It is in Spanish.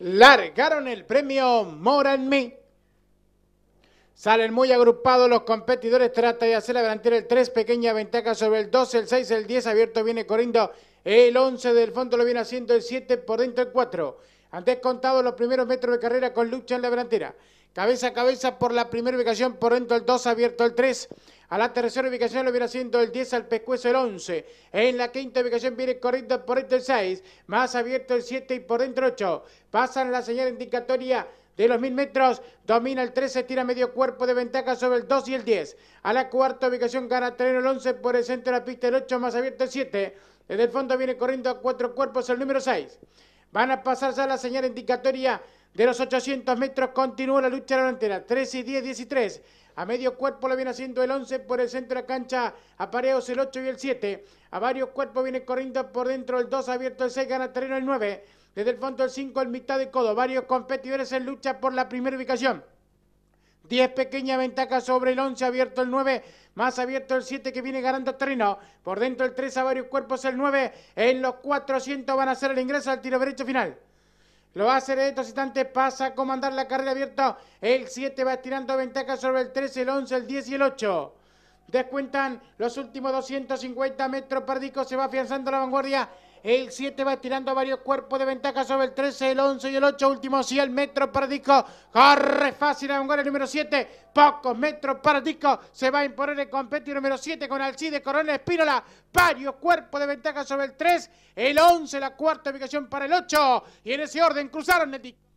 largaron el premio Moran Me. Salen muy agrupados los competidores, trata de hacer la delantera el 3, pequeña ventaja sobre el 12, el 6, el 10, abierto viene corriendo el 11 del fondo, lo viene haciendo el 7, por dentro el 4. Antes contado los primeros metros de carrera con lucha en la delantera. Cabeza a cabeza por la primera ubicación, por dentro el 2, abierto el 3. A la tercera ubicación lo viene haciendo el 10 al pescuezo el 11. En la quinta ubicación viene corriendo por dentro este el 6. Más abierto el 7 y por dentro el 8. Pasan la señal indicatoria de los 1000 metros. Domina el 13, tira medio cuerpo de ventaja sobre el 2 y el 10. A la cuarta ubicación gana terreno el 11 por el centro de la pista el 8. Más abierto el 7. Desde el fondo viene corriendo a cuatro cuerpos el número 6. Van a pasarse a la señal indicatoria de los 800 metros continúa la lucha delantera. 13 y 10, 13. A medio cuerpo lo viene haciendo el 11 por el centro de la cancha. Apareos el 8 y el 7. A varios cuerpos viene corriendo por dentro el 2, abierto el 6, gana terreno el 9. Desde el fondo el 5, el mitad de codo. Varios competidores en lucha por la primera ubicación. 10 pequeña ventaja sobre el 11, abierto el 9, más abierto el 7 que viene ganando terreno. Por dentro el 3 a varios cuerpos el 9, en los 400 van a hacer el ingreso al tiro derecho final. Lo va a hacer en estos pasa a comandar la carrera abierta. El 7 va estirando ventaja sobre el 13, el 11, el 10 y el 8. Descuentan los últimos 250 metros. Perdico se va afianzando la vanguardia. El 7 va tirando varios cuerpos de ventaja sobre el 13, el 11 y el 8. Último 100 el metro Disco. Corre fácil la vanguardia. número 7. Pocos metros para Disco. Se va a imponer el competi número 7 con Alcide Corona espínola, Varios cuerpos de ventaja sobre el 3, el 11, la cuarta ubicación para el 8. Y en ese orden cruzaron el